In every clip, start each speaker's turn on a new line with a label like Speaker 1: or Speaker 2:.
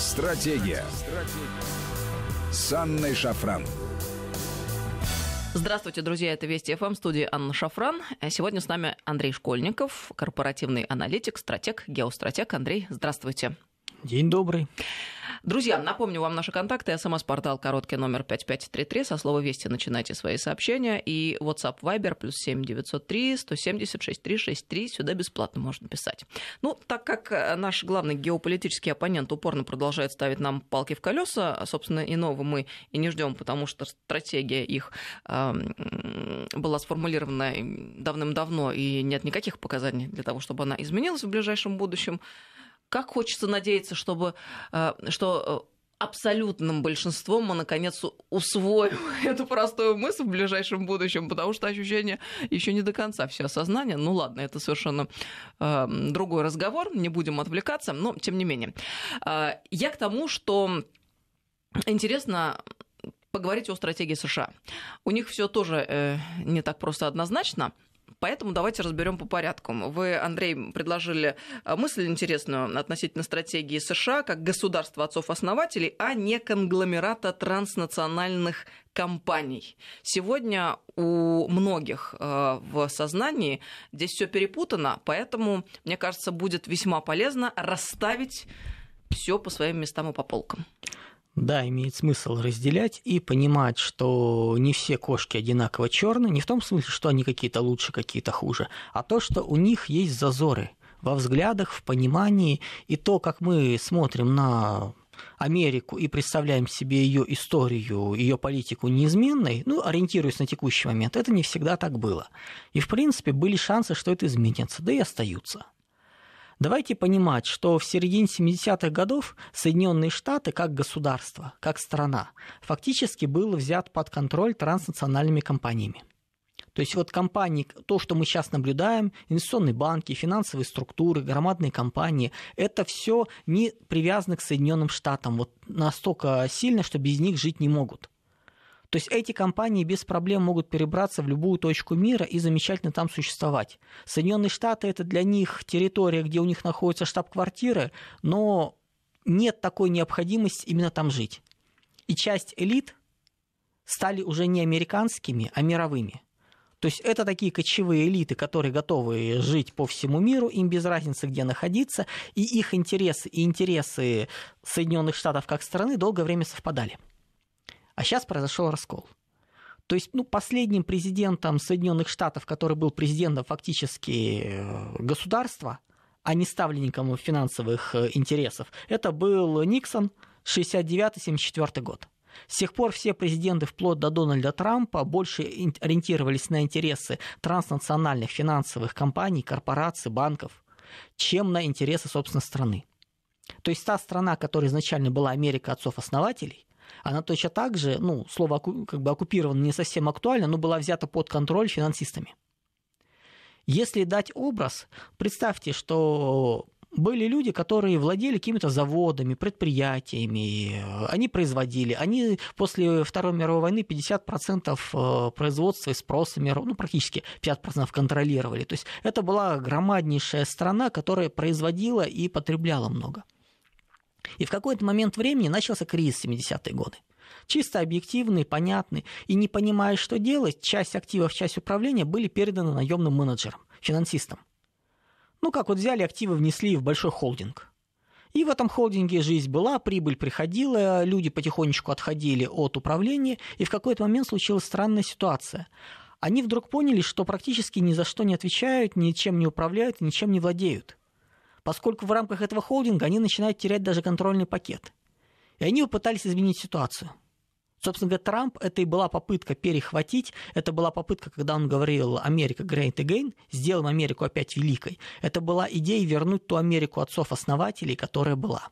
Speaker 1: Стратегия. Стратегия. С Анной Шафран. Здравствуйте, друзья, это Вести ФМ, студии Анна Шафран. А сегодня с нами Андрей Школьников, корпоративный аналитик, стратег, геостратег. Андрей, здравствуйте. День добрый. Друзья, напомню вам наши контакты. СМС-портал короткий номер 5533. Со слова «Вести» начинайте свои сообщения. И WhatsApp Viber плюс 7903 170 6363. Сюда бесплатно можно писать. Ну, так как э, наш главный геополитический оппонент упорно продолжает ставить нам палки в колеса, а, собственно, иного мы и не ждем, потому что стратегия их была сформулирована давным-давно, и нет никаких показаний для того, чтобы она изменилась в ближайшем будущем как хочется надеяться, чтобы, э, что э, абсолютным большинством мы, наконец, усвоим эту простую мысль в ближайшем будущем, потому что ощущение еще не до конца все осознание. Ну ладно, это совершенно э, другой разговор, не будем отвлекаться, но тем не менее. Э, я к тому, что интересно поговорить о стратегии США. У них все тоже э, не так просто однозначно. Поэтому давайте разберем по порядку. Вы, Андрей, предложили э, мысль интересную относительно стратегии США как государства отцов-основателей, а не конгломерата транснациональных компаний. Сегодня у многих э, в сознании здесь все перепутано, поэтому, мне кажется, будет весьма полезно расставить все по своим местам и по полкам
Speaker 2: да, имеет смысл разделять и понимать, что не все кошки одинаково черные, не в том смысле, что они какие-то лучше, какие-то хуже, а то, что у них есть зазоры во взглядах, в понимании, и то, как мы смотрим на Америку и представляем себе ее историю, ее политику неизменной, ну, ориентируясь на текущий момент, это не всегда так было. И, в принципе, были шансы, что это изменится, да и остаются. Давайте понимать, что в середине 70-х годов Соединенные Штаты как государство, как страна, фактически был взят под контроль транснациональными компаниями. То есть вот компании, то, что мы сейчас наблюдаем, инвестиционные банки, финансовые структуры, громадные компании, это все не привязано к Соединенным Штатам вот настолько сильно, что без них жить не могут. То есть эти компании без проблем могут перебраться в любую точку мира и замечательно там существовать. Соединенные Штаты это для них территория, где у них находится штаб-квартиры, но нет такой необходимости именно там жить. И часть элит стали уже не американскими, а мировыми. То есть это такие кочевые элиты, которые готовы жить по всему миру, им без разницы, где находиться, и их интересы и интересы Соединенных Штатов как страны долгое время совпадали. А сейчас произошел раскол. То есть, ну, последним президентом Соединенных Штатов, который был президентом фактически э, государства, а не ставленником финансовых э, интересов, это был Никсон 69-74 год. С тех пор все президенты вплоть до Дональда Трампа больше ориентировались на интересы транснациональных финансовых компаний, корпораций, банков, чем на интересы, собственной страны. То есть та страна, которая изначально была Америка отцов-основателей, она точно так же, ну, слово как бы оккупирован не совсем актуально, но была взята под контроль финансистами. Если дать образ, представьте, что были люди, которые владели какими-то заводами, предприятиями, они производили, они после Второй мировой войны 50% э, производства и спроса мирового, ну, практически 50% контролировали. То есть это была громаднейшая страна, которая производила и потребляла много. И в какой-то момент времени начался кризис 70-е годы. Чисто объективный, понятный, и не понимая, что делать, часть активов, часть управления были переданы наемным менеджерам, финансистам. Ну, как вот взяли активы, внесли в большой холдинг. И в этом холдинге жизнь была, прибыль приходила, люди потихонечку отходили от управления, и в какой-то момент случилась странная ситуация. Они вдруг поняли, что практически ни за что не отвечают, ничем не управляют, ничем не владеют поскольку в рамках этого холдинга они начинают терять даже контрольный пакет. И они попытались изменить ситуацию. Собственно говоря, Трамп, это и была попытка перехватить, это была попытка, когда он говорил «Америка great again», сделаем Америку опять великой. Это была идея вернуть ту Америку отцов-основателей, которая была.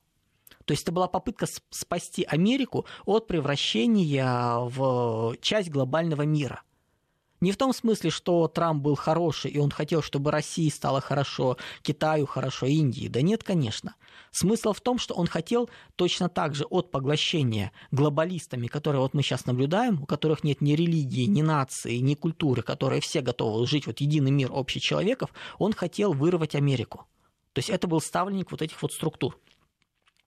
Speaker 2: То есть это была попытка спасти Америку от превращения в часть глобального мира. Не в том смысле, что Трамп был хороший, и он хотел, чтобы России стало хорошо, Китаю хорошо, Индии. Да нет, конечно. Смысл в том, что он хотел точно так же от поглощения глобалистами, которые вот мы сейчас наблюдаем, у которых нет ни религии, ни нации, ни культуры, которые все готовы жить, вот единый мир общий человеков, он хотел вырвать Америку. То есть это был ставленник вот этих вот структур.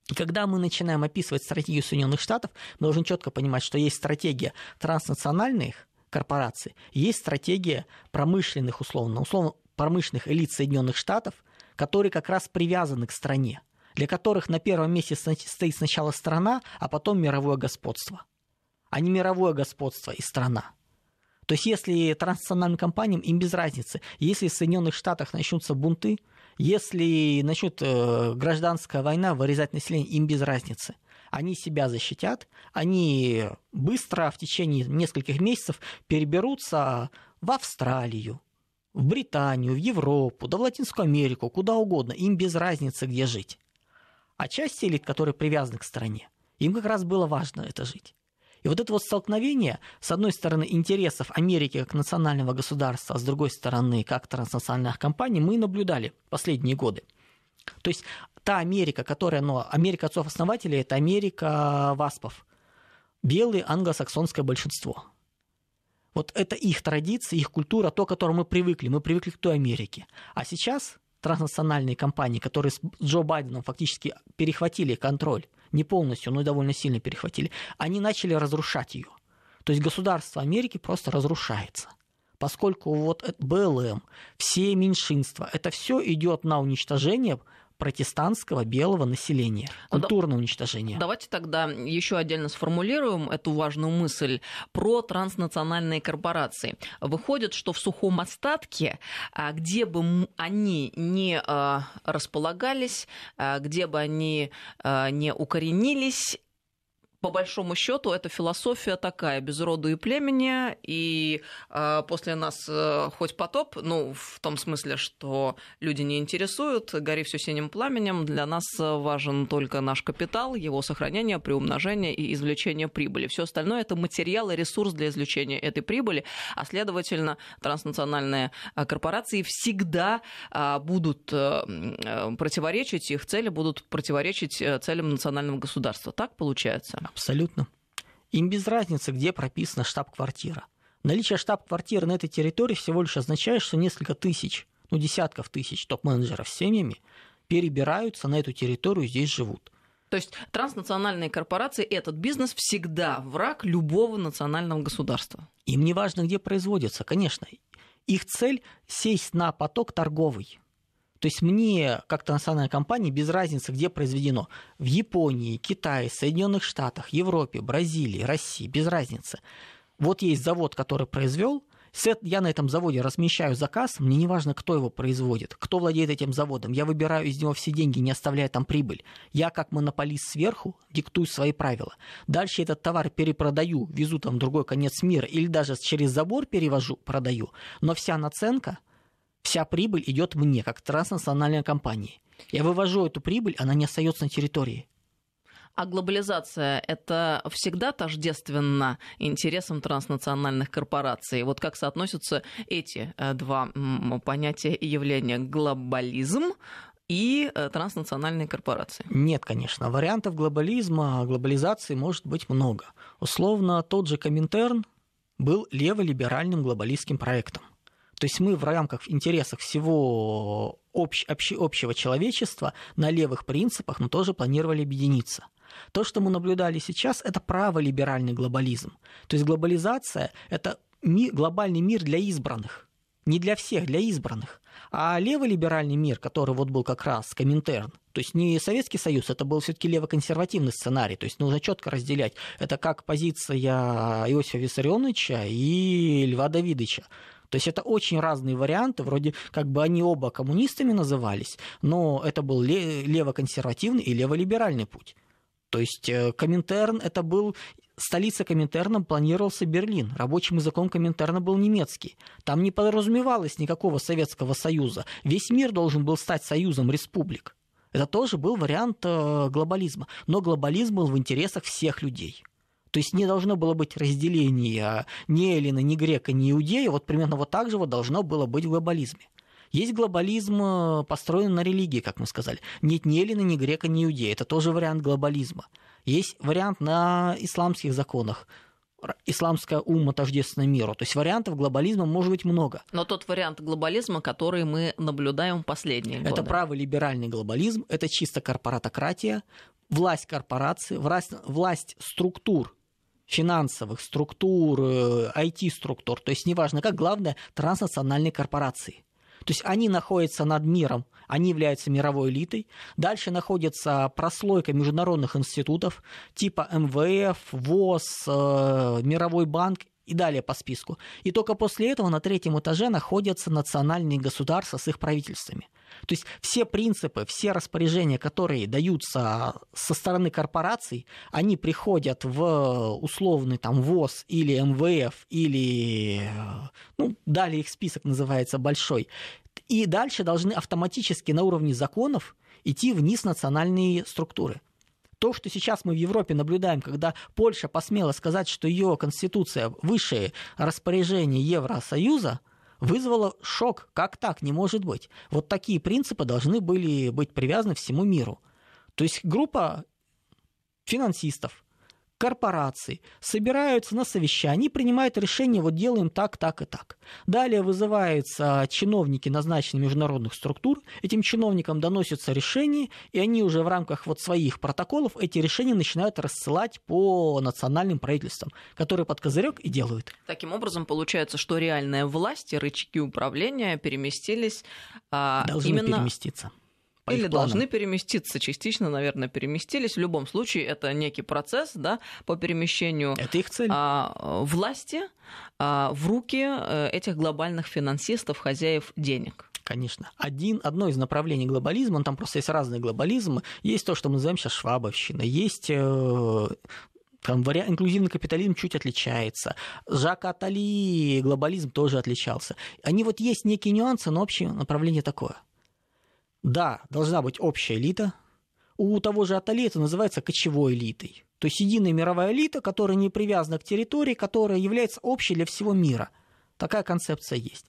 Speaker 2: И когда мы начинаем описывать стратегию Соединенных Штатов, мы должны четко понимать, что есть стратегия транснациональных корпораций, есть стратегия промышленных, условно, условно промышленных элит Соединенных Штатов, которые как раз привязаны к стране, для которых на первом месте стоит сначала страна, а потом мировое господство, а не мировое господство и страна. То есть если транснациональным компаниям, им без разницы. Если в Соединенных Штатах начнутся бунты, если начнет э, гражданская война, вырезать население, им без разницы они себя защитят, они быстро в течение нескольких месяцев переберутся в Австралию, в Британию, в Европу, да в Латинскую Америку, куда угодно, им без разницы, где жить. А часть элит, которые привязаны к стране, им как раз было важно это жить. И вот это вот столкновение, с одной стороны, интересов Америки как национального государства, а с другой стороны, как транснациональных компаний, мы наблюдали последние годы. То есть та Америка, которая, ну, Америка отцов-основателей, это Америка э, васпов. белое англосаксонское большинство. Вот это их традиция, их культура, то, к которому мы привыкли. Мы привыкли к той Америке. А сейчас транснациональные компании, которые с Джо Байденом фактически перехватили контроль, не полностью, но довольно сильно перехватили, они начали разрушать ее. То есть государство Америки просто разрушается поскольку вот БЛМ, все меньшинства, это все идет на уничтожение протестантского белого населения, ну культурное уничтожение.
Speaker 1: Давайте тогда еще отдельно сформулируем эту важную мысль про транснациональные корпорации. Выходит, что в сухом остатке, а, а, а, где бы они ни располагались, где бы они не укоренились, по большому счету, эта философия такая, без роду и племени, и э, после нас э, хоть потоп, ну, в том смысле, что люди не интересуют, гори все синим пламенем, для нас э, важен только наш капитал, его сохранение, приумножение и извлечение прибыли. Все остальное это материал и ресурс для извлечения этой прибыли, а следовательно, транснациональные э, корпорации всегда э, будут э, э, противоречить, их цели будут противоречить целям национального
Speaker 2: государства. Так получается? Абсолютно. Им без разницы, где прописана штаб-квартира. Наличие штаб-квартиры на этой территории всего лишь означает, что несколько тысяч, ну десятков тысяч топ-менеджеров с семьями перебираются на эту территорию, и здесь живут. То есть
Speaker 1: транснациональные корпорации, этот бизнес всегда враг любого национального государства.
Speaker 2: Им не важно, где производится, конечно. Их цель – сесть на поток торговый – то есть мне, как транснациональной компании, без разницы, где произведено. В Японии, Китае, Соединенных Штатах, Европе, Бразилии, России, без разницы. Вот есть завод, который произвел, я на этом заводе размещаю заказ, мне не важно, кто его производит, кто владеет этим заводом, я выбираю из него все деньги, не оставляя там прибыль. Я, как монополист сверху, диктую свои правила. Дальше этот товар перепродаю, везу там другой конец мира или даже через забор перевожу, продаю. Но вся наценка – вся прибыль идет мне, как транснациональной компании. Я вывожу эту прибыль, она не остается на территории.
Speaker 1: А глобализация – это всегда тождественно интересам транснациональных корпораций? Вот как соотносятся эти э, два понятия и явления – глобализм и э, транснациональные корпорации?
Speaker 2: Нет, конечно. Вариантов глобализма, глобализации может быть много. Условно, тот же Коминтерн был леволиберальным глобалистским проектом. То есть мы в рамках интересов всего общ, общ, общего человечества на левых принципах, но тоже планировали объединиться. То, что мы наблюдали сейчас, это праволиберальный глобализм. То есть глобализация – это ми, глобальный мир для избранных. Не для всех, для избранных. А леволиберальный мир, который вот был как раз Коминтерн, то есть не Советский Союз, это был все-таки левоконсервативный сценарий. То есть нужно четко разделять. Это как позиция Иосифа Виссарионовича и Льва Давидовича. То есть это очень разные варианты, вроде как бы они оба коммунистами назывались, но это был левоконсервативный и леволиберальный путь. То есть э, Коминтерн это был столица Коминтерна планировался Берлин. Рабочим языком Коминтерна был немецкий. Там не подразумевалось никакого Советского Союза. Весь мир должен был стать союзом республик. Это тоже был вариант э, глобализма. Но глобализм был в интересах всех людей. То есть не должно было быть разделения а, ни эллина, ни грека, ни иудея. Вот примерно вот так же вот должно было быть в глобализме. Есть глобализм, э, построенный на религии, как мы сказали. Нет ни эллина, ни грека, ни иудея. Это тоже вариант глобализма. Есть вариант на исламских законах исламская ума тождественно миру. То есть вариантов глобализма может быть много. Но тот вариант глобализма, который мы наблюдаем в последние это годы. Это правый либеральный глобализм, это чисто корпоратократия, власть корпорации, власть, власть структур, финансовых структур, IT-структур, э, то есть неважно как, главное, транснациональные корпорации. То есть они находятся над миром, они являются мировой элитой. Дальше находится прослойка международных институтов типа МВФ, ВОЗ, э, Мировой банк и далее по списку. И только после этого на третьем этаже находятся национальные государства с их правительствами. То есть все принципы, все распоряжения, которые даются а, со стороны корпораций, они приходят в э, условный там ВОЗ или МВФ, или, э, ну, далее их список называется большой, и дальше должны автоматически на уровне законов идти вниз национальные структуры то, что сейчас мы в Европе наблюдаем, когда Польша посмела сказать, что ее конституция высшее распоряжение Евросоюза, вызвало шок. Как так? Не может быть. Вот такие принципы должны были быть привязаны всему миру. То есть группа финансистов, Корпорации собираются на совещании, принимают решение, вот делаем так, так и так. Далее вызываются чиновники, назначенные международных структур, этим чиновникам доносятся решения, и они уже в рамках вот своих протоколов эти решения начинают рассылать по национальным правительствам, которые под козырек и делают.
Speaker 1: Таким образом, получается, что реальная власть и рычаги управления переместились а, Должны именно переместиться или должны переместиться частично, наверное, переместились. В любом случае, это некий процесс да, по перемещению это их цель. А, власти
Speaker 2: а, в руки э, этих глобальных финансистов, хозяев денег конечно. Один, одно из направлений глобализма, ну, там просто есть разные глобализмы, есть то, что мы называем сейчас швабовщина, есть э, там вариант, инклюзивный капитализм чуть отличается. Жак Атали, глобализм тоже отличался. Они вот есть некие нюансы, но общее направление такое – да, должна быть общая элита. У того же Атали это называется кочевой элитой. То есть единая мировая элита, которая не привязана к территории, которая является общей для всего мира. Такая концепция есть.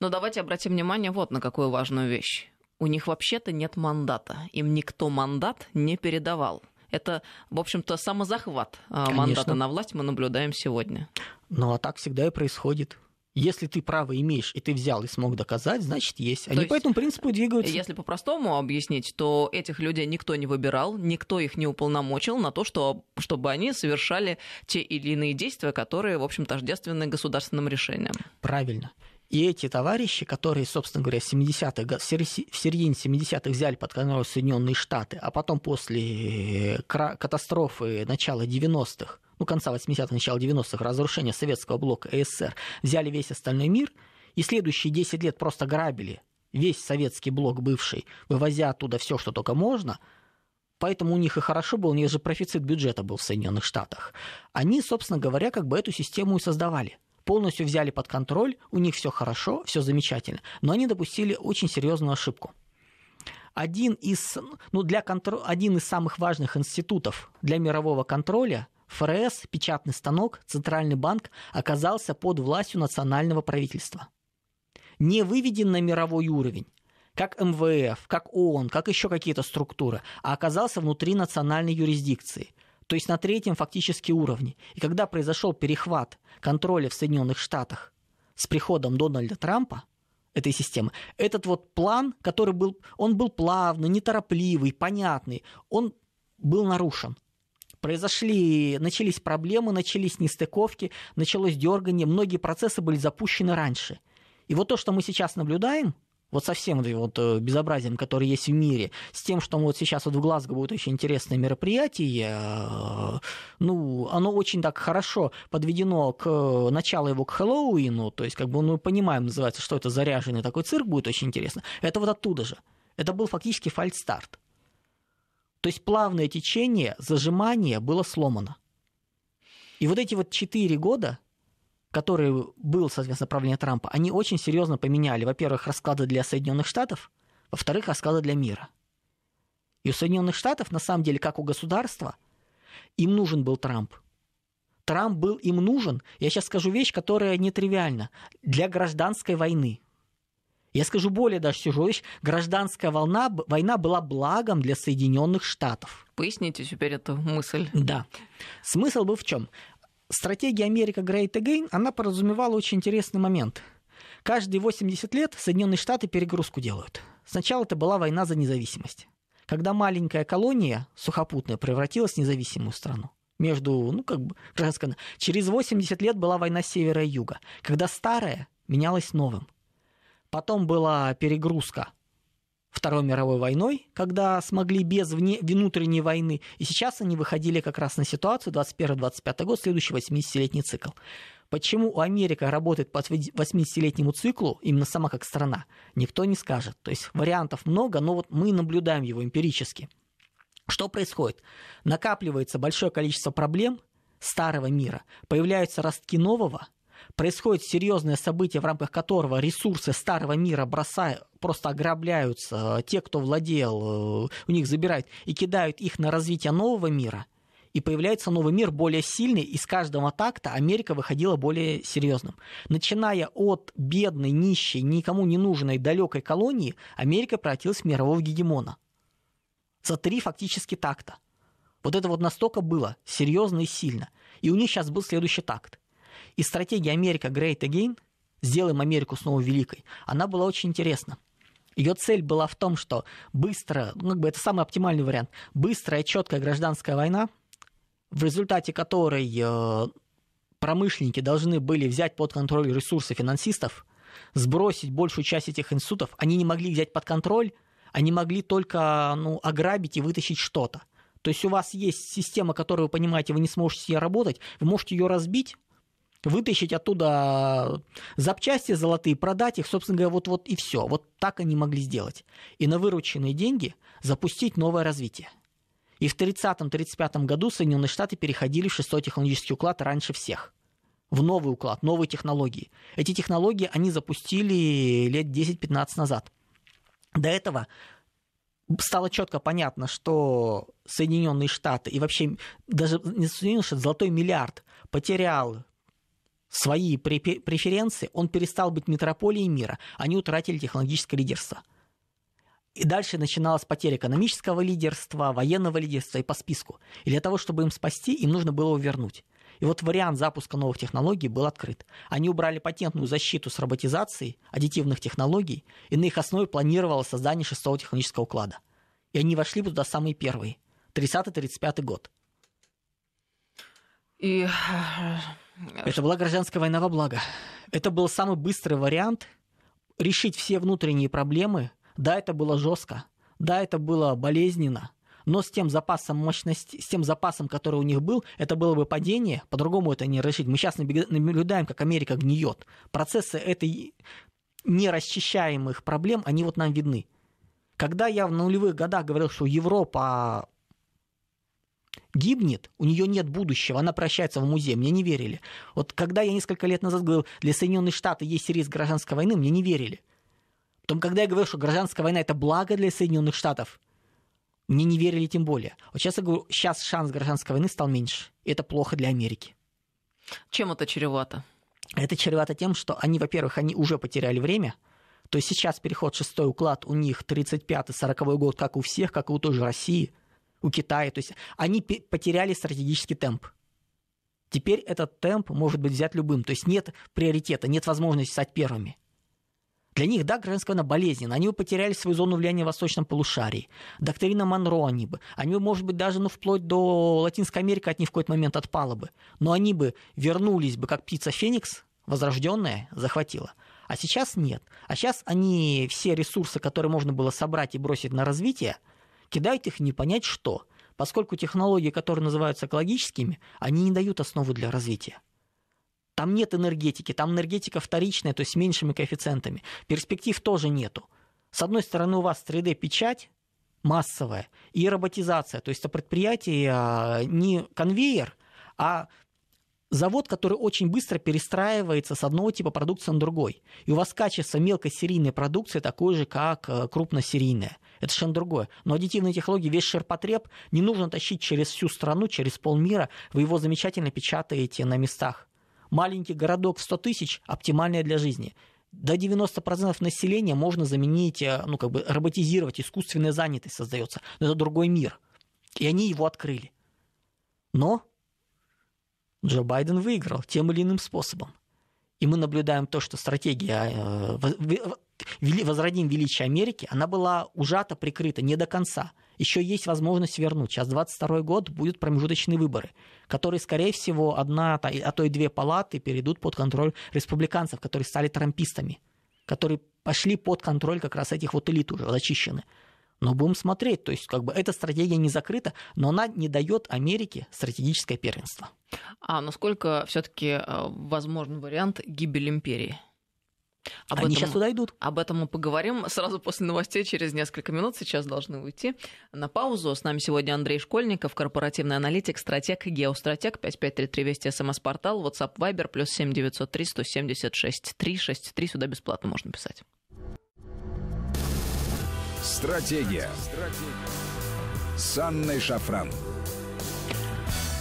Speaker 1: Но давайте обратим внимание вот на какую важную вещь. У них вообще-то нет мандата. Им никто мандат не передавал. Это, в общем-то, самозахват а, Конечно. мандата на власть мы наблюдаем
Speaker 2: сегодня. Ну а так всегда и происходит если ты право имеешь, и ты взял и смог доказать, значит есть. Они то есть, по этому принципу двигаются.
Speaker 1: Если по-простому объяснить, то этих людей никто не выбирал, никто их не уполномочил на то, что, чтобы они совершали те или иные действия, которые, в общем, тождественны
Speaker 2: государственным решениям. Правильно. И эти товарищи, которые, собственно говоря, 70 в середине 70-х взяли под контроль Соединенные Штаты, а потом после э, катастрофы начала 90-х ну, конца 80-х, начала 90-х, разрушения советского блока СССР, взяли весь остальной мир и следующие 10 лет просто грабили весь советский блок бывший, вывозя оттуда все, что только можно, поэтому у них и хорошо было, у них же профицит бюджета был в Соединенных Штатах. Они, собственно говоря, как бы эту систему и создавали полностью взяли под контроль, у них все хорошо, все замечательно, но они допустили очень серьезную ошибку. Один из, ну, для контр... один из самых важных институтов для мирового контроля – ФРС, печатный станок, Центральный банк оказался под властью национального правительства. Не выведен на мировой уровень как МВФ, как ООН, как еще какие-то структуры, а оказался внутри национальной юрисдикции, то есть на третьем фактически уровне. И когда произошел перехват контроля в Соединенных Штатах с приходом Дональда Трампа, этой системы. Этот вот план, который был, он был плавный, неторопливый, понятный, он был нарушен произошли, начались проблемы, начались нестыковки, началось дергание, многие процессы были запущены раньше. И вот то, что мы сейчас наблюдаем, вот со всем вот э, безобразием, которое есть в мире, с тем, что вот сейчас вот в Глазго будет очень интересное мероприятие, э, ну, оно очень так хорошо подведено к э, началу его к Хэллоуину, то есть, как бы, мы ну, понимаем, называется, что это заряженный такой цирк будет очень интересно. Это вот оттуда же. Это был фактически фальстарт. То есть плавное течение, зажимание было сломано. И вот эти вот четыре года, которые был, соответственно, правление Трампа, они очень серьезно поменяли, во-первых, расклады для Соединенных Штатов, во-вторых, расклады для мира. И у Соединенных Штатов, на самом деле, как у государства, им нужен был Трамп. Трамп был им нужен, я сейчас скажу вещь, которая нетривиальна, для гражданской войны – я скажу более даже чужую вещь. Гражданская волна, война была благом для Соединенных Штатов. Поясните теперь эту мысль. Да. Смысл был в чем? Стратегия Америка Great Again, она подразумевала очень интересный момент. Каждые 80 лет Соединенные Штаты перегрузку делают. Сначала это была война за независимость. Когда маленькая колония сухопутная превратилась в независимую страну между, ну, как бы, гражданская... Через 80 лет была война севера и юга, когда старое менялось новым. Потом была перегрузка Второй мировой войной, когда смогли без вне, внутренней войны. И сейчас они выходили как раз на ситуацию 21-25 год, следующий 80-летний цикл. Почему Америка работает по 80-летнему циклу, именно сама как страна, никто не скажет. То есть вариантов много, но вот мы наблюдаем его эмпирически. Что происходит? Накапливается большое количество проблем старого мира, появляются ростки нового – происходит серьезное событие, в рамках которого ресурсы старого мира бросают, просто ограбляются, те, кто владел, э, у них забирают и кидают их на развитие нового мира, и появляется новый мир более сильный, и с каждого такта Америка выходила более серьезным. Начиная от бедной, нищей, никому не нужной далекой колонии, Америка превратилась в мирового гегемона. За три фактически такта. Вот это вот настолько было серьезно и сильно. И у них сейчас был следующий такт. И стратегия Америка Great Again, сделаем Америку снова великой, она была очень интересна. Ее цель была в том, что быстро, ну, как бы это самый оптимальный вариант, быстрая, четкая гражданская война, в результате которой э, промышленники должны были взять под контроль ресурсы финансистов, сбросить большую часть этих институтов, они не могли взять под контроль, они могли только ну, ограбить и вытащить что-то. То есть у вас есть система, которую вы понимаете, вы не сможете с ней работать, вы можете ее разбить, вытащить оттуда запчасти золотые, продать их, собственно говоря, вот-вот и все. Вот так они могли сделать. И на вырученные деньги запустить новое развитие. И в 30-35 году Соединенные Штаты переходили в шестой технологический уклад раньше всех. В новый уклад, новые технологии. Эти технологии они запустили лет 10-15 назад. До этого стало четко понятно, что Соединенные Штаты и вообще даже не Соединенные Штаты, золотой миллиард потерял свои преференции, он перестал быть метрополией мира. Они утратили технологическое лидерство. И дальше начиналась потеря экономического лидерства, военного лидерства и по списку. И для того, чтобы им спасти, им нужно было его вернуть. И вот вариант запуска новых технологий был открыт. Они убрали патентную защиту с роботизацией, аддитивных технологий, и на их основе планировалось создание шестого технологического уклада. И они вошли туда самые первые. 30-35 год. И это была гражданская война во благо. Это был самый быстрый вариант решить все внутренние проблемы. Да, это было жестко, да, это было болезненно, но с тем запасом мощности, с тем запасом, который у них был, это было бы падение, по-другому это не решить. Мы сейчас наблюдаем, как Америка гниет. Процессы этой нерасчищаемых проблем, они вот нам видны. Когда я в нулевых годах говорил, что Европа гибнет, у нее нет будущего, она прощается в музее. Мне не верили. Вот когда я несколько лет назад говорил, для Соединенных Штатов есть риск гражданской войны, мне не верили. Потом, когда я говорю, что гражданская война – это благо для Соединенных Штатов, мне не верили тем более. Вот сейчас я говорю, сейчас шанс гражданской войны стал меньше. И это плохо для Америки. Чем это чревато? Это чревато тем, что они, во-первых, они уже потеряли время, то есть сейчас переход шестой уклад у них 35-40 год, как у всех, как и у той же России – у Китая. То есть они потеряли стратегический темп. Теперь этот темп может быть взят любым. То есть нет приоритета, нет возможности стать первыми. Для них, да, гражданская война болезненна. Они бы потеряли свою зону влияния в восточном полушарии. Доктрина Монро они бы. Они бы, может быть, даже ну, вплоть до Латинской Америки от них в какой-то момент отпало бы. Но они бы вернулись бы, как птица Феникс, возрожденная, захватила. А сейчас нет. А сейчас они все ресурсы, которые можно было собрать и бросить на развитие – Кидает их не понять что, поскольку технологии, которые называются экологическими, они не дают основы для развития. Там нет энергетики, там энергетика вторичная, то есть с меньшими коэффициентами. Перспектив тоже нету. С одной стороны, у вас 3D-печать массовая и роботизация, то есть это а, предприятие а, не конвейер, а завод, который очень быстро перестраивается с одного типа продукции на другой. И у вас качество мелкосерийной продукции такое же, как э, крупносерийная. Это совершенно другое. Но аддитивные технологии, весь ширпотреб не нужно тащить через всю страну, через полмира. Вы его замечательно печатаете на местах. Маленький городок в 100 тысяч – оптимальное для жизни до 90% населения можно заменить, э, ну, как бы роботизировать, искусственная занятость создается. Но это другой мир. И они его открыли. Но Джо Байден выиграл тем или иным способом. И мы наблюдаем то, что стратегия э, «Возродим величие Америки», она была ужата, прикрыта не до конца. Еще есть возможность вернуть. Сейчас 22 год, будут промежуточные выборы, которые, скорее всего, одна, а то и две палаты перейдут под контроль республиканцев, которые стали трампистами, которые пошли под контроль как раз этих вот элит уже, зачищены. Вот, но будем смотреть. То есть, как бы эта стратегия не закрыта, но она не дает Америке стратегическое первенство.
Speaker 1: А насколько все-таки э, возможен вариант гибели империи?
Speaker 2: Об Они этом, сейчас туда
Speaker 1: идут. Об этом мы поговорим сразу после новостей, через несколько минут. Сейчас должны уйти на паузу. С нами сегодня Андрей Школьников, корпоративный аналитик, стратег и геостратег. 5533 Вести, СМС-портал, WhatsApp, Viber, плюс 7903 176 363. Сюда бесплатно можно писать. Стратегия. Стратегия. С Анной Шафран.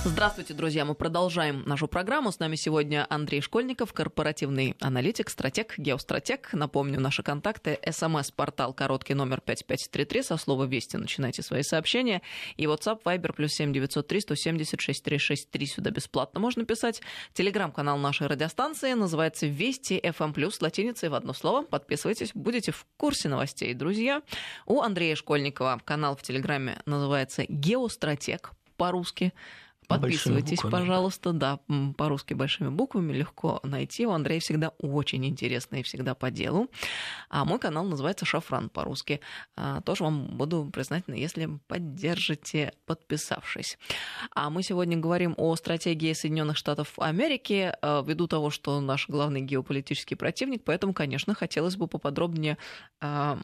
Speaker 1: Здравствуйте, друзья. Мы продолжаем нашу программу. С нами сегодня Андрей Школьников, корпоративный аналитик, стратег, геостратег. Напомню, наши контакты. СМС-портал короткий номер 5533. Со слова «Вести» начинайте свои сообщения. И WhatsApp Viber плюс 7903 176 363. Сюда бесплатно можно писать. Телеграм-канал нашей радиостанции называется «Вести FM+» эм плюс латиницей в одно слово. Подписывайтесь, будете в курсе новостей, друзья. У Андрея Школьникова канал в Телеграме называется «Геостратег» по-русски. Подписывайтесь, пожалуйста, да, по-русски большими буквами легко найти. У Андрея всегда очень интересно и всегда по делу. А мой канал называется «Шафран» по-русски. А, тоже вам буду признательна, если поддержите, подписавшись. А мы сегодня говорим о стратегии Соединенных Штатов Америки, э, ввиду того, что наш главный геополитический противник, поэтому, конечно, хотелось бы поподробнее а,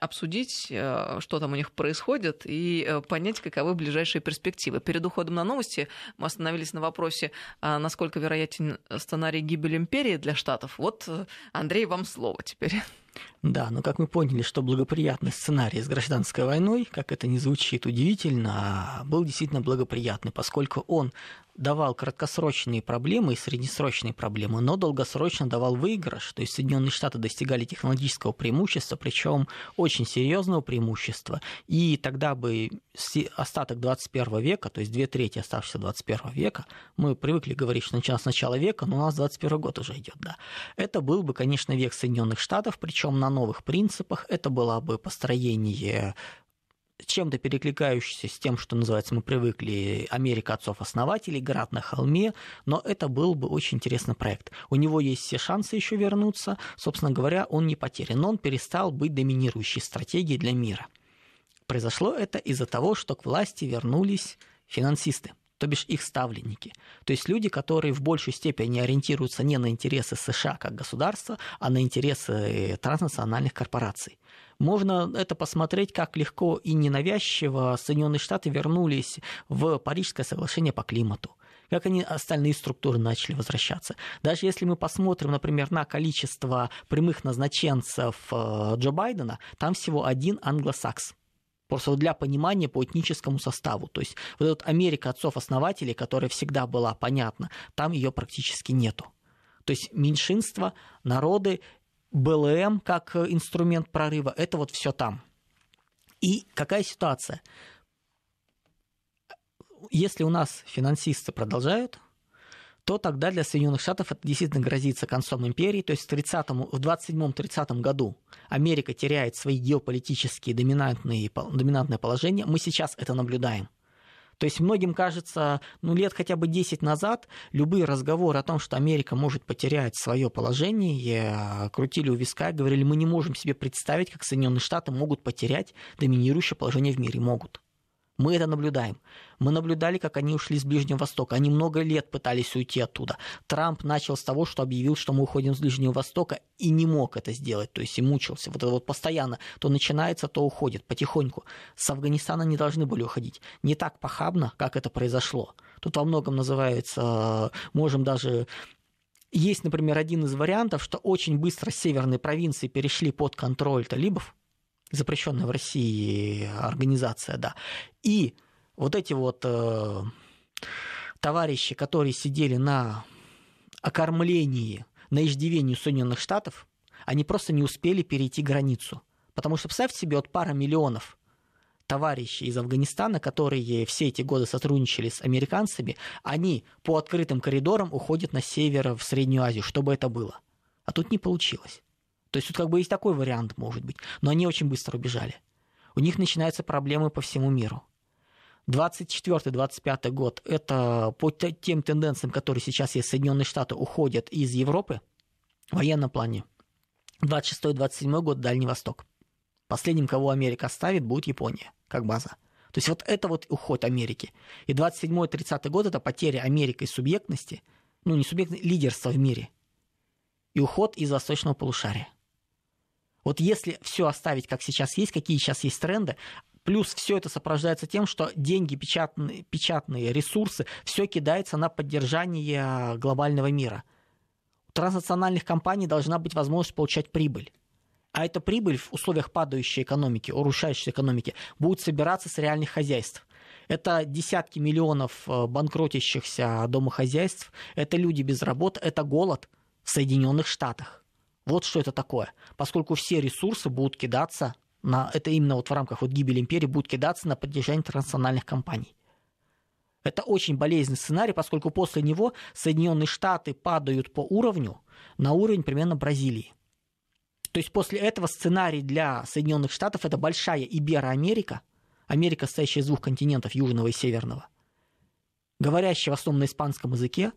Speaker 1: обсудить, э, что там у них происходит, и э, понять, каковы ближайшие перспективы. Перед уходом на новости Беларуси. Мы остановились на вопросе, а, насколько вероятен сценарий гибели империи для Штатов. Вот, э, Андрей, вам слово теперь.
Speaker 2: Да, но как мы поняли, что благоприятный сценарий с гражданской войной, как это не звучит удивительно, а, был действительно благоприятный, поскольку он давал краткосрочные проблемы и среднесрочные проблемы, но долгосрочно давал выигрыш. То есть Соединенные Штаты достигали технологического преимущества, причем очень серьезного преимущества. И тогда бы остаток 21 века, то есть две трети оставшегося 21 века, мы привыкли говорить, что начиная с начала века, но у нас 21 год уже идет, да. Это был бы, конечно, век Соединенных Штатов, причем на новых принципах, это было бы построение чем-то перекликающееся с тем, что называется, мы привыкли, Америка отцов-основателей, город на холме, но это был бы очень интересный проект. У него есть все шансы еще вернуться, собственно говоря, он не потерян, но он перестал быть доминирующей стратегией для мира. Произошло это из-за того, что к власти вернулись финансисты – то бишь их ставленники. То есть люди, которые в большей степени ориентируются не на интересы США как государства, а на интересы э, транснациональных корпораций. Можно это посмотреть, как легко и ненавязчиво Соединенные Штаты вернулись в Парижское соглашение по климату как они остальные структуры начали возвращаться. Даже если мы посмотрим, например, на количество прямых назначенцев э, Джо Байдена, там всего один англосакс просто для понимания по этническому составу. То есть вот эта Америка отцов-основателей, которая всегда была понятна, там ее практически нету. То есть меньшинство, народы, БЛМ как инструмент прорыва, это вот все там. И какая ситуация? Если у нас финансисты продолжают то тогда для Соединенных Штатов это действительно грозится концом империи. То есть в, 30 в 27-30 году Америка теряет свои геополитические доминантные, доминантное положение. Мы сейчас это наблюдаем. То есть многим кажется, ну лет хотя бы 10 назад любые разговоры о том, что Америка может потерять свое положение, крутили у виска и говорили, мы не можем себе представить, как Соединенные Штаты могут потерять доминирующее положение в мире. Могут. Мы это наблюдаем. Мы наблюдали, как они ушли с Ближнего Востока. Они много лет пытались уйти оттуда. Трамп начал с того, что объявил, что мы уходим с Ближнего Востока, и не мог это сделать, то есть и мучился. Вот это вот постоянно то начинается, то уходит потихоньку. С Афганистана не должны были уходить. Не так похабно, как это произошло. Тут во многом называется, э, можем даже есть, например, один из вариантов, что очень быстро северные провинции перешли под контроль талибов, запрещенная в России организация, да. И вот эти вот э, товарищи, которые сидели на окормлении, на иждивении Соединенных Штатов, они просто не успели перейти границу. Потому что, представьте себе, вот пара миллионов товарищей из Афганистана, которые все эти годы сотрудничали с американцами, они по открытым коридорам уходят на север в Среднюю Азию, чтобы это было. А тут не получилось. То есть тут как бы есть такой вариант, может быть. Но они очень быстро убежали. У них начинаются проблемы по всему миру. 24-25 год – это по тем тенденциям, которые сейчас есть, Соединенные Штаты уходят из Европы в военном плане. 26-27 год – Дальний Восток. Последним, кого Америка оставит, будет Япония как база. То есть вот это вот уход Америки. И 27-30 год – это потеря Америкой субъектности, ну не субъектности, лидерства в мире. И уход из восточного полушария. Вот если все оставить, как сейчас есть, какие сейчас есть тренды, Плюс все это сопровождается тем, что деньги, печатные, печатные ресурсы, все кидается на поддержание глобального мира. У транснациональных компаний должна быть возможность получать прибыль. А эта прибыль в условиях падающей экономики, урушающей экономики, будет собираться с реальных хозяйств. Это десятки миллионов э, банкротящихся домохозяйств, это люди без работы, это голод в Соединенных Штатах. Вот что это такое. Поскольку все ресурсы будут кидаться на, это именно вот в рамках вот гибели империи будут кидаться на поддержание транснациональных компаний. Это очень болезненный сценарий, поскольку после него Соединенные Штаты падают по уровню на уровень примерно Бразилии. То есть после этого сценарий для Соединенных Штатов это большая Ибероамерика, Америка, состоящая из двух континентов, южного и северного, говорящая в основном на испанском языке,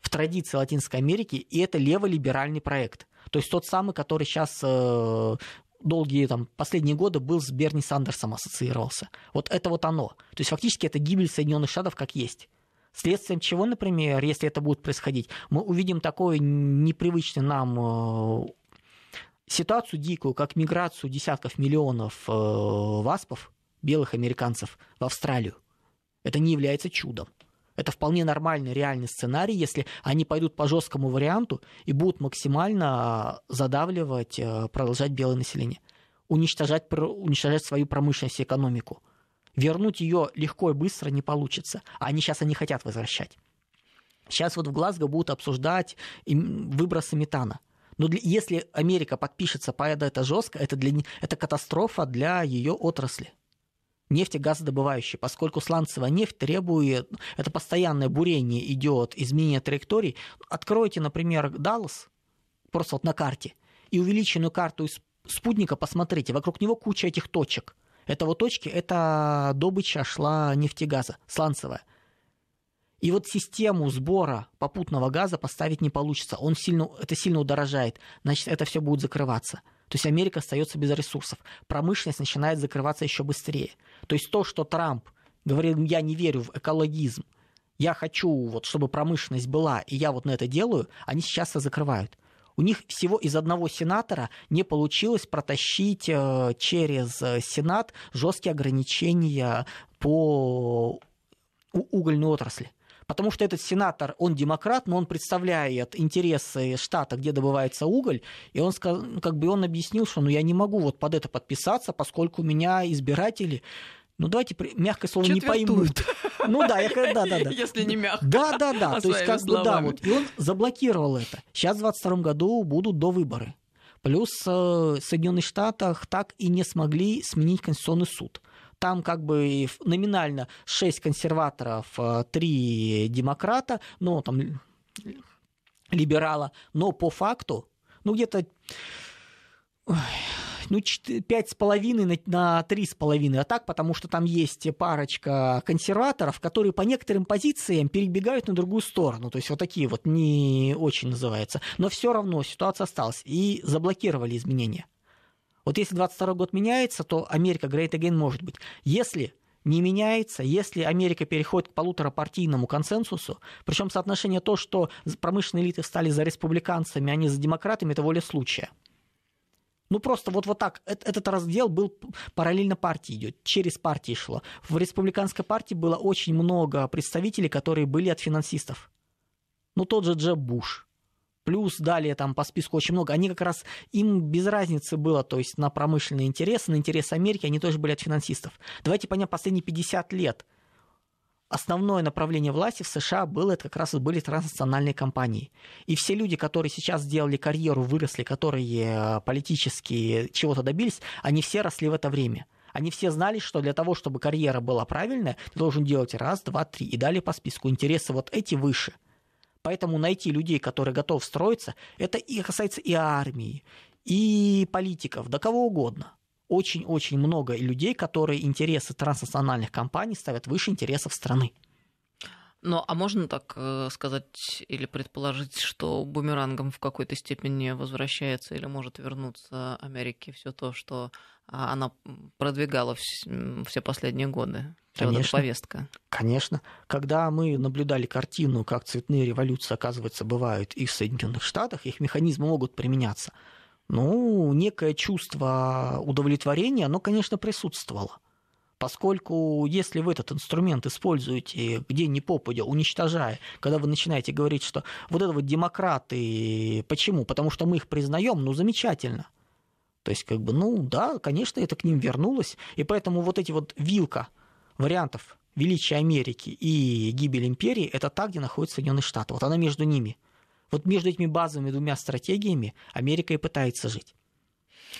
Speaker 2: в традиции Латинской Америки, и это леволиберальный проект. То есть тот самый, который сейчас э, долгие там, последние годы был с Берни Сандерсом ассоциировался. Вот это вот оно. То есть фактически это гибель Соединенных Штатов как есть. Следствием чего, например, если это будет происходить, мы увидим такую непривычную нам э, ситуацию дикую, как миграцию десятков миллионов э, васпов, белых американцев, в Австралию. Это не является чудом. Это вполне нормальный, реальный сценарий, если они пойдут по жесткому варианту и будут максимально а, задавливать, э, продолжать белое население, уничтожать, уничтожать свою промышленность и экономику. Вернуть ее легко и быстро не получится. А они сейчас и не хотят возвращать. Сейчас вот в Глазго будут обсуждать выбросы метана. Но для, если Америка подпишется по это жестко, это, для, это катастрофа для ее отрасли нефтегазодобывающие, поскольку сланцевая нефть требует, это постоянное бурение идет, изменение траекторий. Откройте, например, Даллас, просто вот на карте, и увеличенную карту из спутника посмотрите, вокруг него куча этих точек. Это вот точки, это добыча шла нефтегаза, сланцевая. И вот систему сбора попутного газа поставить не получится. Он сильно, это сильно удорожает. Значит, это все будет закрываться. То есть Америка остается без ресурсов. Промышленность начинает закрываться еще быстрее. То есть то, что Трамп говорил, я не верю в экологизм, я хочу, вот, чтобы промышленность была, и я вот на это делаю, они сейчас и закрывают. У них всего из одного сенатора не получилось протащить э, через э, Сенат жесткие ограничения по угольной отрасли потому что этот сенатор, он демократ, но он представляет интересы штата, где добывается уголь, и он, как бы, он объяснил, что ну, я не могу вот под это подписаться, поскольку у меня избиратели ну давайте мягкое слово Четвертуют. не поймут. Ну да, я да, да, да. Если не
Speaker 1: мягко. Да, да, да. То есть как бы да, вот. И он
Speaker 2: заблокировал это. Сейчас в 22 году будут до выборы. Плюс в э, Соединенных Штатах так и не смогли сменить Конституционный суд. Там как бы номинально 6 консерваторов, 3 э, демократа, ну, там, либерала, но по факту, ну, где-то ну пять с половиной на три с половиной, а так, потому что там есть парочка консерваторов, которые по некоторым позициям перебегают на другую сторону. То есть вот такие вот не очень называются. Но все равно ситуация осталась. И заблокировали изменения. Вот если 22 год меняется, то Америка Great Again может быть. Если не меняется, если Америка переходит к полуторапартийному консенсусу, причем соотношение то, что промышленные элиты стали за республиканцами, а не за демократами, это воля случая. Ну просто вот, вот так. Этот раздел был параллельно партии идет, через партии шло. В республиканской партии было очень много представителей, которые были от финансистов. Ну тот же Джеб Буш, плюс далее там по списку очень много, они как раз, им без разницы было, то есть на промышленные интересы, на интересы Америки, они тоже были от финансистов. Давайте понять последние 50 лет основное направление власти в США было, это как раз были транснациональные компании. И все люди, которые сейчас сделали карьеру, выросли, которые э, политически чего-то добились, они все росли в это время. Они все знали, что для того, чтобы карьера была правильная, ты должен делать раз, два, три, и далее по списку. Интересы вот эти выше – Поэтому найти людей, которые готовы строиться, это и касается и армии, и политиков, да кого угодно. Очень-очень много людей, которые интересы транснациональных компаний ставят выше интересов страны.
Speaker 1: Ну, а можно так э, сказать или предположить, что бумерангом в какой-то степени возвращается или может вернуться Америке все то, что а, она продвигала все последние годы. Конечно. повестка.
Speaker 2: Конечно. Когда мы наблюдали картину, как цветные революции, оказывается, бывают и в Соединенных Штатах, их механизмы могут применяться. Ну, некое чувство удовлетворения, оно, конечно, присутствовало. Поскольку если вы этот инструмент используете где ни попадя, уничтожая, когда вы начинаете говорить, что вот это вот демократы, почему? Потому что мы их признаем, ну замечательно – то есть, как бы, ну да, конечно, это к ним вернулось. И поэтому вот эти вот вилка вариантов величия Америки и гибель империи, это та, где находятся Соединенные Штаты. Вот она между ними. Вот между этими базовыми двумя стратегиями Америка и пытается жить.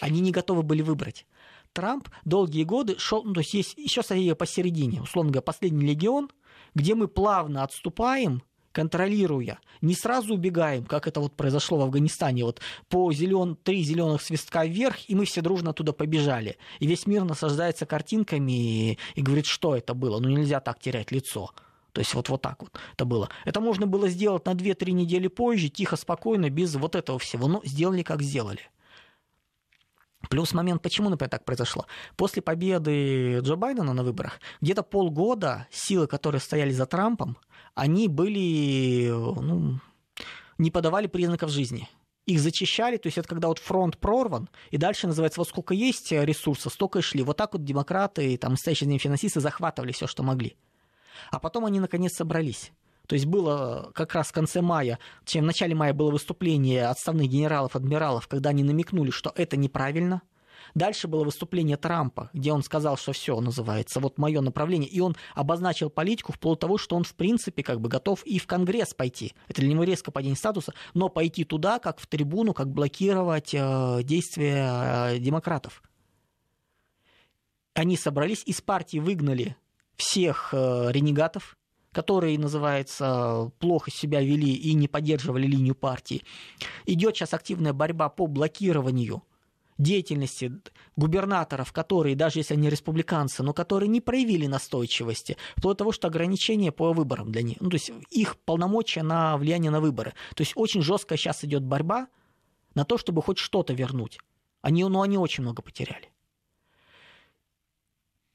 Speaker 2: Они не готовы были выбрать. Трамп долгие годы шел, ну, то есть есть еще стратегия посередине, условно говоря, последний легион, где мы плавно отступаем контролируя. Не сразу убегаем, как это вот произошло в Афганистане. Вот по зелен... три зеленых свистка вверх, и мы все дружно туда побежали. И весь мир наслаждается картинками и, и говорит, что это было. Ну нельзя так терять лицо. То есть вот, вот так вот это было. Это можно было сделать на 2-3 недели позже, тихо, спокойно, без вот этого всего. Но сделали, как сделали. Плюс момент, почему, например, так произошло. После победы Джо Байдена на выборах где-то полгода силы, которые стояли за Трампом, они были, ну, не подавали признаков жизни. Их зачищали, то есть это когда вот фронт прорван, и дальше называется, вот сколько есть ресурсов, столько и шли. Вот так вот демократы и там настоящие финансисты захватывали все, что могли. А потом они наконец собрались. То есть было э, как раз в конце мая, чем в начале мая было выступление отставных генералов, адмиралов, когда они намекнули, что это неправильно, Дальше было выступление Трампа, где он сказал, что все называется, вот мое направление. И он обозначил политику вплоть до того, что он, в принципе, как бы готов и в Конгресс пойти. Это для него резко падение статуса, но пойти туда, как в трибуну, как блокировать э, действия э, демократов. Они собрались, из партии выгнали всех э, ренегатов, который называется «Плохо себя вели и не поддерживали линию партии». Идет сейчас активная борьба по блокированию деятельности губернаторов, которые, даже если они республиканцы, но которые не проявили настойчивости, вплоть до того, что ограничения по выборам для них, ну, то есть их полномочия на влияние на выборы. То есть очень жесткая сейчас идет борьба на то, чтобы хоть что-то вернуть. Они, ну, они очень много потеряли.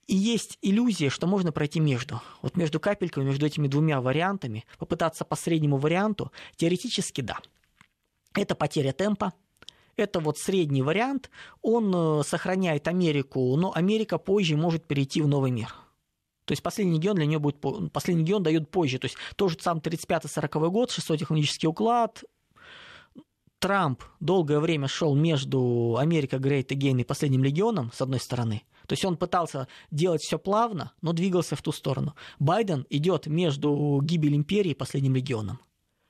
Speaker 2: И есть иллюзия, что можно пройти между. Вот между капельками, между этими двумя вариантами, попытаться по среднему варианту, теоретически да. Это потеря темпа, это вот средний вариант, он э, сохраняет Америку, но Америка позже может перейти в новый мир. То есть последний регион для нее будет, последний регион дает позже. То есть тоже сам 35-40 год, 600 технологический уклад, Трамп долгое время шел между Америка Грейт Again и последним легионом, с одной стороны – то есть он пытался делать все плавно, но двигался в ту сторону. Байден идет между гибель империи и последним регионом.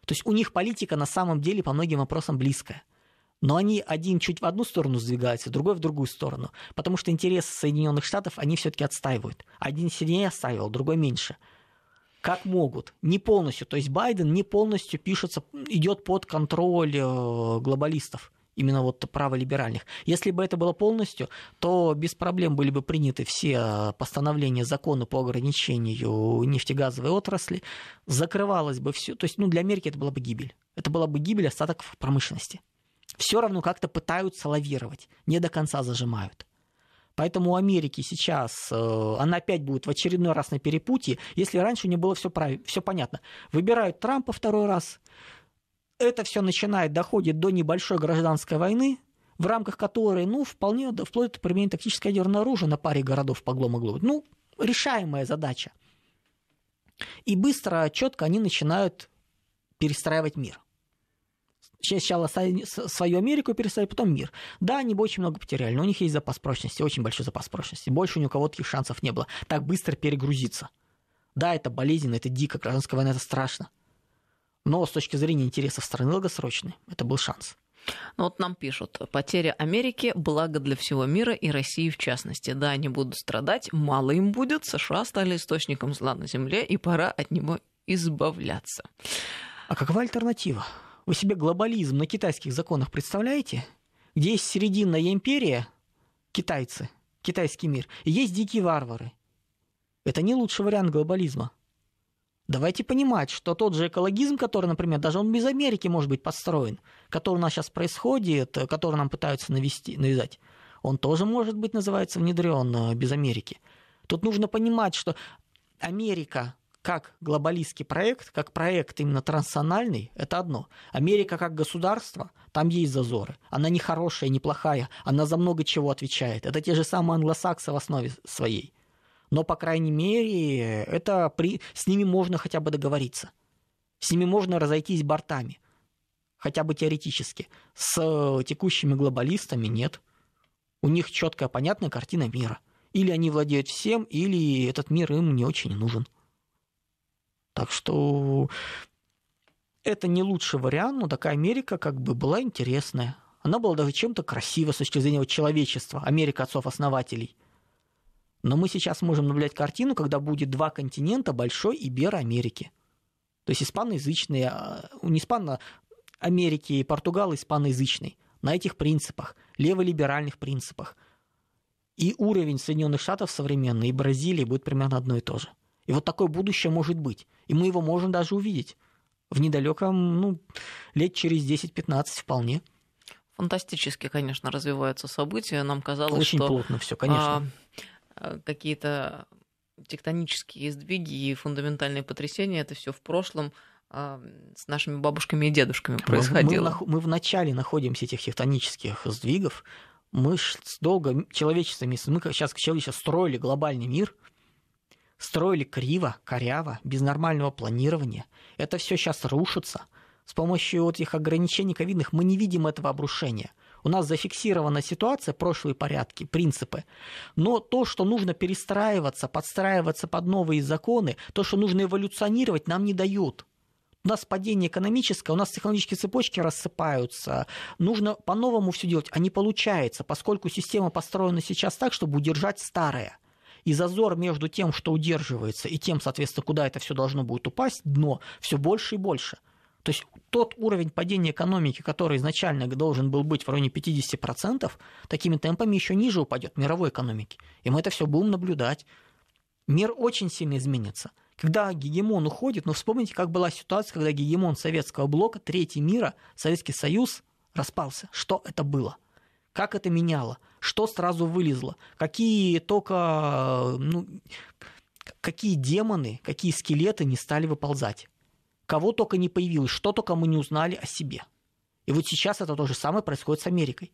Speaker 2: То есть у них политика на самом деле по многим вопросам близкая. Но они один чуть в одну сторону сдвигаются, другой в другую сторону. Потому что интересы Соединенных Штатов они все-таки отстаивают. Один сильнее отстаивал, другой меньше как могут, не полностью. То есть Байден не полностью пишется, идет под контроль э, глобалистов именно вот праволиберальных. Если бы это было полностью, то без проблем были бы приняты все э, постановления, законы по ограничению нефтегазовой отрасли, закрывалось бы все. То есть, ну, для Америки это была бы гибель. Это была бы гибель остатков промышленности. Все равно как-то пытаются лавировать, не до конца зажимают. Поэтому у Америки сейчас, э, она опять будет в очередной раз на перепутье, если раньше у нее было все, прав... все понятно. Выбирают Трампа второй раз, это все начинает, доходит до небольшой гражданской войны, в рамках которой, ну, вполне вплоть до применения тактического ядерного оружия на паре городов по глобу. Ну, решаемая задача. И быстро, четко они начинают перестраивать мир. Сначала свою Америку перестраивать, потом мир. Да, они бы очень много потеряли, но у них есть запас прочности, очень большой запас прочности. Больше ни у кого таких шансов не было. Так быстро перегрузиться. Да, это болезненно, это дико, гражданская война, это страшно. Но с точки зрения интересов страны долгосрочной, это был шанс. Ну
Speaker 1: вот нам пишут, потеря Америки – благо для всего мира и России в частности. Да, они будут страдать, мало им будет, США стали источником зла на Земле, и пора от него
Speaker 2: избавляться. А какова альтернатива? Вы себе глобализм на китайских законах представляете? Где есть серединная империя, китайцы, китайский мир, и есть дикие варвары. Это не лучший вариант глобализма – Давайте понимать, что тот же экологизм, который, например, даже он без Америки может быть построен, который у нас сейчас происходит, который нам пытаются навести, навязать, он тоже может быть называется внедрен э, без Америки. Тут нужно понимать, что Америка как глобалистский проект, как проект именно транснациональный, это одно. Америка как государство, там есть зазоры. Она не хорошая, не плохая, она за много чего отвечает. Это те же самые англосаксы в основе своей но, по крайней мере, это при... с ними можно хотя бы договориться. С ними можно разойтись бортами, хотя бы теоретически. С текущими глобалистами нет. У них четкая, понятная картина мира. Или они владеют всем, или этот мир им не очень нужен. Так что это не лучший вариант, но такая Америка как бы была интересная. Она была даже чем-то красива с точки зрения человечества, Америка отцов-основателей – но мы сейчас можем наблюдать картину, когда будет два континента Большой и Беро-Америки. То есть испаноязычные, а, не испано, Америки и Португал испаноязычный. На этих принципах, леволиберальных принципах. И уровень Соединенных Штатов современный, и Бразилии будет примерно одно и то же. И вот такое будущее может быть. И мы его можем даже увидеть. В недалеком, ну, лет через 10-15 вполне.
Speaker 1: Фантастически, конечно, развиваются события. Нам казалось, Очень что... Очень плотно все, конечно. А Э, какие-то тектонические сдвиги и фундаментальные потрясения, это все
Speaker 2: в прошлом а, с нашими бабушками и дедушками происходило. Мы, мы, мы в начале находимся этих тектонических сдвигов. Мы долго, человечество, мы сейчас человечество строили глобальный мир, строили криво, коряво, без нормального планирования. Это все сейчас рушится. С помощью вот этих ограничений ковидных мы не видим этого обрушения – у нас зафиксирована ситуация, прошлые порядки, принципы. Но то, что нужно перестраиваться, подстраиваться под новые законы, то, что нужно эволюционировать, нам не дают. У нас падение экономическое, у нас технологические цепочки рассыпаются. Нужно по-новому все делать, а не получается, поскольку система построена сейчас так, чтобы удержать старое. И зазор между тем, что удерживается, и тем, соответственно, куда это все должно будет упасть, дно, все больше и больше. То есть тот уровень падения экономики, который изначально должен был быть в районе 50%, такими темпами еще ниже упадет мировой экономики. И мы это все будем наблюдать. Мир очень сильно изменится. Когда гегемон уходит, ну вспомните, как была ситуация, когда гегемон советского блока, третий мира, Советский Союз распался. Что это было? Как это меняло? Что сразу вылезло? Какие только, ну, какие демоны, какие скелеты не стали выползать? Кого только не появилось, что только мы не узнали о себе. И вот сейчас это то же самое происходит с Америкой.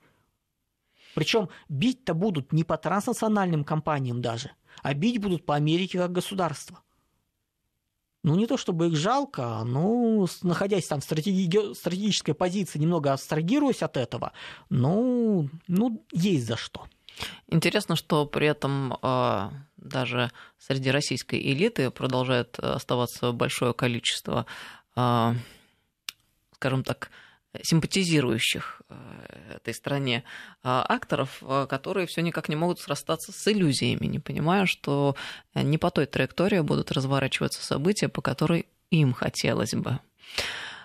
Speaker 2: Причем бить-то будут не по транснациональным компаниям даже, а бить будут по Америке как государство. Ну, не то чтобы их жалко, но находясь там в стратегической позиции, немного абстрагируясь от этого, ну, ну, есть за что.
Speaker 1: Интересно, что при этом а, даже среди российской элиты продолжает э, оставаться большое количество, а, скажем так, симпатизирующих э, этой стране а, акторов, э, которые все никак не могут срастаться с иллюзиями, не понимая, что не по той траектории будут разворачиваться события, по которой им хотелось бы.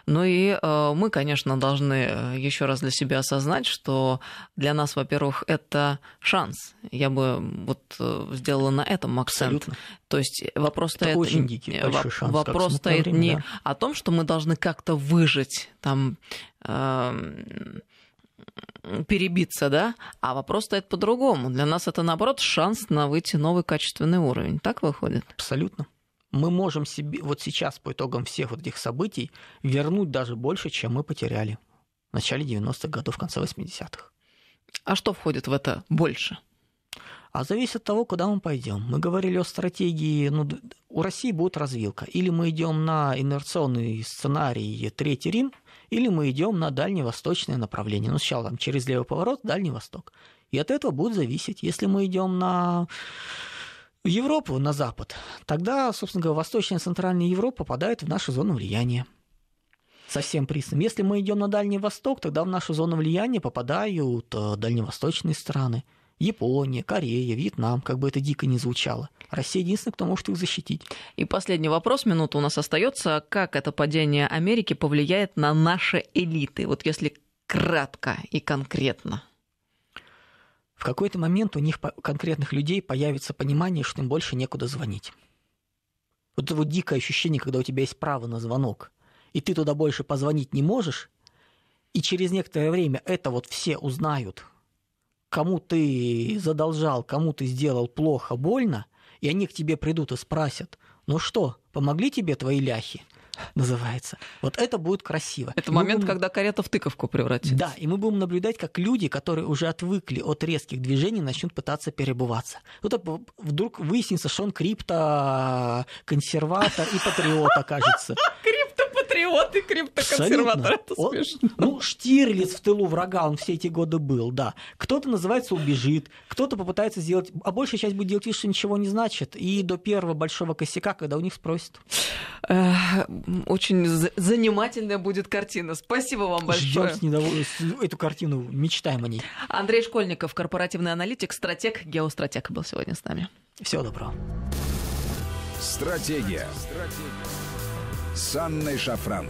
Speaker 1: Ну и э, мы, конечно, должны э, еще раз для себя осознать, что для нас, во-первых, это шанс. Я бы вот э, сделала на этом акцент. Абсолютно. То есть вопрос это стоит, очень дикий, шанс, вопрос стоит время, не да. о том, что мы должны как-то выжить там эм, перебиться, да? А вопрос стоит по-другому. Для нас это, наоборот, шанс на
Speaker 2: выйти новый качественный уровень. Так выходит? Абсолютно мы можем себе вот сейчас по итогам всех вот этих событий вернуть даже больше, чем мы потеряли в начале 90-х годов, в конце 80-х. А что входит в это больше? А зависит от того, куда мы пойдем. Мы говорили о стратегии, ну, у России будет развилка. Или мы идем на инерционный сценарий Третий Рим, или мы идем на дальневосточное направление. Ну, сначала там через левый поворот, Дальний Восток. И от этого будет зависеть. Если мы идем на в Европу, на Запад, тогда, собственно говоря, Восточная и Центральная Европа попадают в нашу зону влияния. Совсем пристально. Если мы идем на Дальний Восток, тогда в нашу зону влияния попадают э, дальневосточные страны. Япония, Корея, Вьетнам, как бы это дико не звучало. Россия единственная, кто может их защитить. И последний вопрос, минута у нас остается.
Speaker 1: Как это падение Америки повлияет на наши элиты? Вот если кратко
Speaker 2: и конкретно. В какой-то момент у них конкретных людей появится понимание, что им больше некуда звонить. Вот это вот дикое ощущение, когда у тебя есть право на звонок, и ты туда больше позвонить не можешь, и через некоторое время это вот все узнают, кому ты задолжал, кому ты сделал плохо, больно, и они к тебе придут и спросят, ну что, помогли тебе твои ляхи? называется. Вот это будет красиво. Это и момент, будем... когда карета в тыковку превратится. Да, и мы будем наблюдать, как люди, которые уже отвыкли от резких движений, начнут пытаться перебываться. Вот вдруг выяснится, что он крипто консерватор и патриот окажется. Крипто патриот и криптоконсерватор. Это смешно. Ну, Штирлиц в тылу врага, он все эти годы был, да. Кто-то, называется, убежит, кто-то попытается сделать... А большая часть будет делать вид, что ничего не значит. И до первого большого косяка, когда у них спросят. Очень занимательная
Speaker 1: будет картина.
Speaker 2: Спасибо вам большое. Ждем с недовольством эту картину, мечтаем о ней. Андрей Школьников,
Speaker 1: корпоративный аналитик, стратег,
Speaker 2: геостратег был сегодня с нами. Всего
Speaker 1: доброго. Стратегия. Стратегия с Анной Шафран.